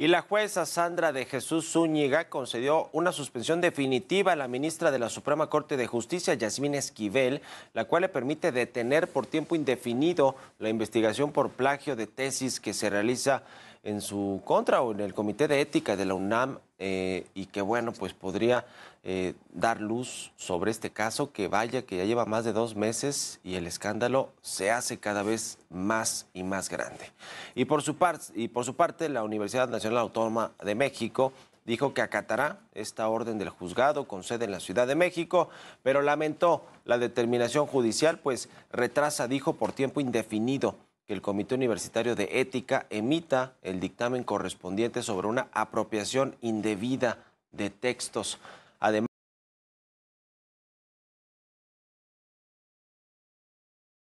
y la jueza Sandra de Jesús Zúñiga concedió una suspensión definitiva a la ministra de la Suprema Corte de Justicia, Yasmín Esquivel, la cual le permite detener por tiempo indefinido la investigación por plagio de tesis que se realiza en su contra o en el Comité de Ética de la UNAM eh, y que, bueno, pues podría eh, dar luz sobre este caso que vaya, que ya lleva más de dos meses y el escándalo se hace cada vez más y más grande. Y por su, y por su parte, la Universidad Nacional Autónoma de México dijo que acatará esta orden del juzgado con sede en la Ciudad de México, pero lamentó la determinación judicial, pues retrasa, dijo, por tiempo indefinido el Comité Universitario de Ética emita el dictamen correspondiente sobre una apropiación indebida de textos.